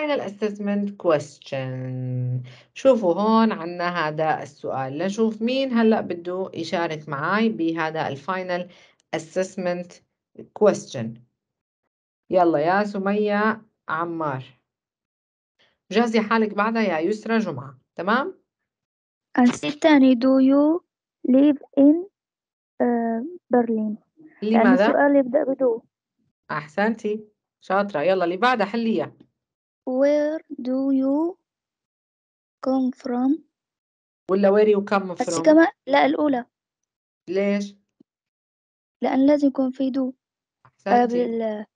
final assessment question شوفوا هون عنا هذا السؤال لنشوف مين هلأ بده يشارك معي بهذا الفاينل assessment question يلا يا سمية عمار جهزي حالك بعدها يا يسرى جمعة تمام؟ الثاني do you live in برلين آه، لماذا؟ يعني السؤال يبدأ بدو أحسنتي شاطرة يلا اللي بعدها حليها Where do you come from ولا where you come from بس كمان لا الأولى ليش لأن لازم يكون في دو أحسنتي قبل آه،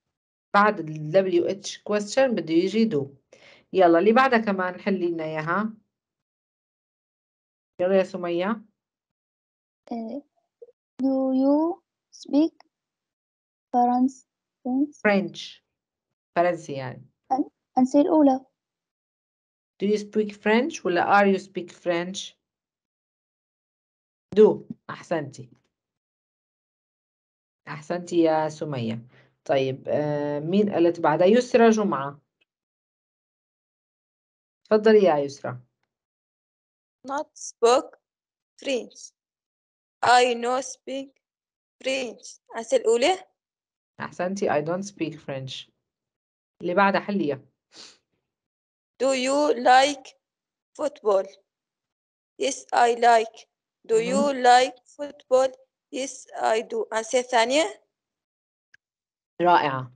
بعد ال WH question بده يجي دو يلا اللي بعدها كمان حلي لنا إياها يلا يا سمية آه، do you speak French French فرنسي يعني أنسي الأولى Do you speak French ولا are you speak French do أحسنتي أحسنتي يا سمية طيب آه مين قالت بعدها يسرى جمعة تفضلي يا يسرى not spoke French I no speak French أنسي الأولى أحسنتي I don't speak French اللي بعدها حليه. Do you like football? Yes, I like. Do you like football? Yes, I do. أنسة ثانية رائعة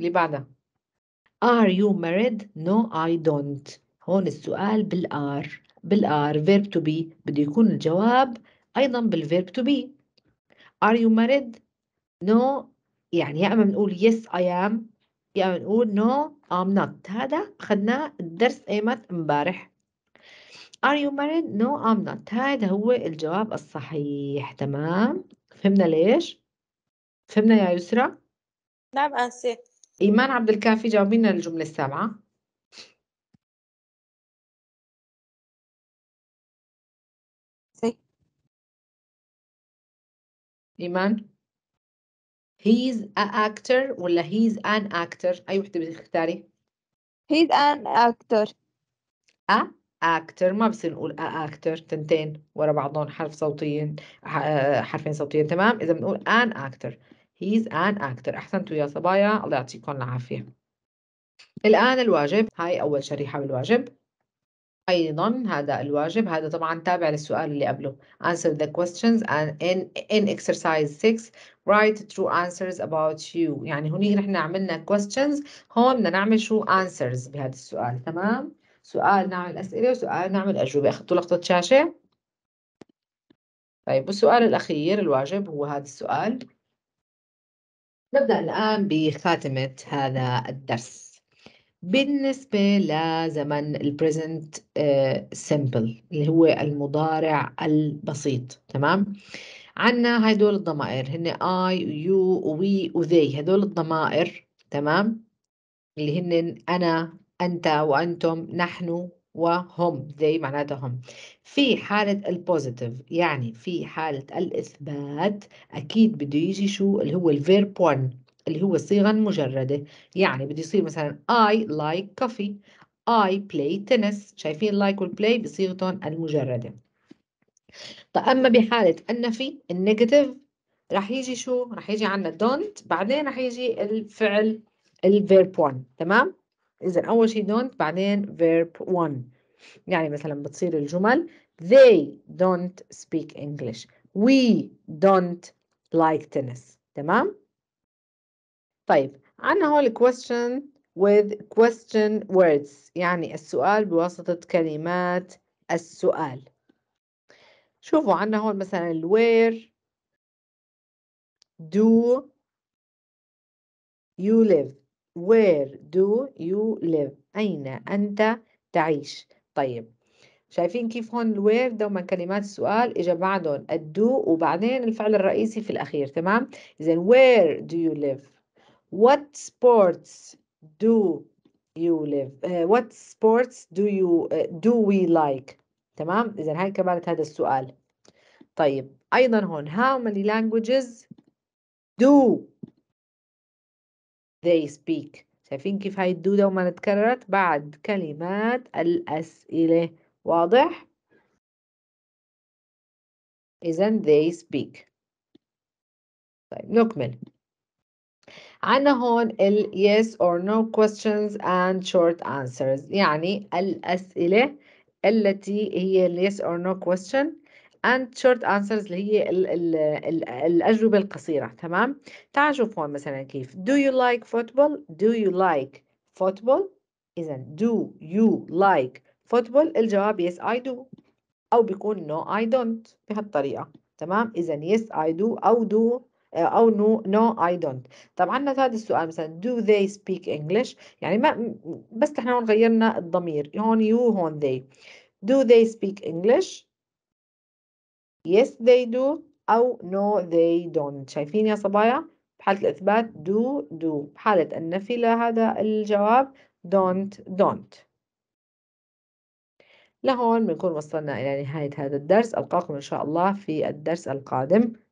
اللي بعدها Are you married? No, I don't. هون السؤال بالآر بالآر verb to be بده يكون الجواب أيضا بالverb to be. Are you married? No يعني يا إما بنقول yes I am يعني نقول no I'm not هذا أخذناه الدرس أيمت امبارح Are you married? No I'm not هذا هو الجواب الصحيح تمام فهمنا ليش؟ فهمنا يا يسرا؟ نعم آسف. إيمان عبد الكافي جاوبينا الجملة السابعة إيمان he's a actor ولا he's an actor أي وحدة بتختاري he's an actor a actor ما بصير نقول a actor تنتين ورا بعضهم حرف صوتيين آه، حرفين صوتيين تمام إذا بنقول an actor he's an actor أحسنتوا يا صبايا الله يعطيكم العافية الآن الواجب هاي أول شريحة بالواجب أيضا هذا الواجب هذا طبعا تابع للسؤال اللي قبله answer the questions and in, in exercise 6 write true answers about you يعني هنيك نحن عملنا questions هون بدنا نعمل شو answers بهذا السؤال تمام سؤال نعمل أسئلة وسؤال نعمل أجوبة أخذتوا لقطة شاشة طيب والسؤال الأخير الواجب هو هذا السؤال نبدأ الآن بخاتمة هذا الدرس بالنسبة لزمن البريزنت سمبل آه، اللي هو المضارع البسيط تمام عنا هدول الضمائر هن I ويو وي وذي هدول الضمائر تمام اللي هن أنا أنت وأنتم نحن وهم ذي معناتها هم في حالة البوزيتيف يعني في حالة الإثبات أكيد بده يجي شو اللي هو الفيرب 1 اللي هو الصيغة المجردة يعني بده يصير مثلا I like coffee I play tennis شايفين like والبلاي بصيغتهم المجردة طيب أما بحالة النفي النيجاتيف رح يجي شو؟ رح يجي عنا don't بعدين رح يجي الفعل verb one تمام؟ إذا أول شيء don't بعدين verb one يعني مثلا بتصير الجمل they don't speak English we don't like tennis تمام؟ طيب عندنا هون question with question words يعني السؤال بواسطة كلمات السؤال شوفوا عندنا هون مثلا where do you live where do you live أين أنت تعيش طيب شايفين كيف هون الوير دوما كلمات السؤال إجا بعدهم الدو وبعدين الفعل الرئيسي في الاخير تمام اذا where do you live What sports do you live uh, what sports do you uh, do we like تمام إذا هاي كمان هذا السؤال طيب أيضا هون how many languages do they speak شايفين كيف هاي do دوما تكررت بعد كلمات الأسئلة واضح إذا they speak طيب نكمل عندنا هون ال yes or no questions and short answers يعني الأسئلة التي هي ال yes or no question and short answers اللي هي ال ال ال الأجوبة القصيرة تمام تعال شوف هون مثلا كيف do you like football do you like football إذا do you like football الجواب yes I do أو بيكون no I don't بهالطريقة تمام إذا yes I do أو do آه، او نو نو اي دونت طب عندنا هذا السؤال مثلا do they speak English يعني ما بس احنا هون غيرنا الضمير هون you هون they do they speak English yes they do او نو they don't شايفين يا صبايا بحالة الإثبات do do بحالة النفي لهذا الجواب don't don't لهون بنكون وصلنا إلى نهاية هذا الدرس ألقاكم إن شاء الله في الدرس القادم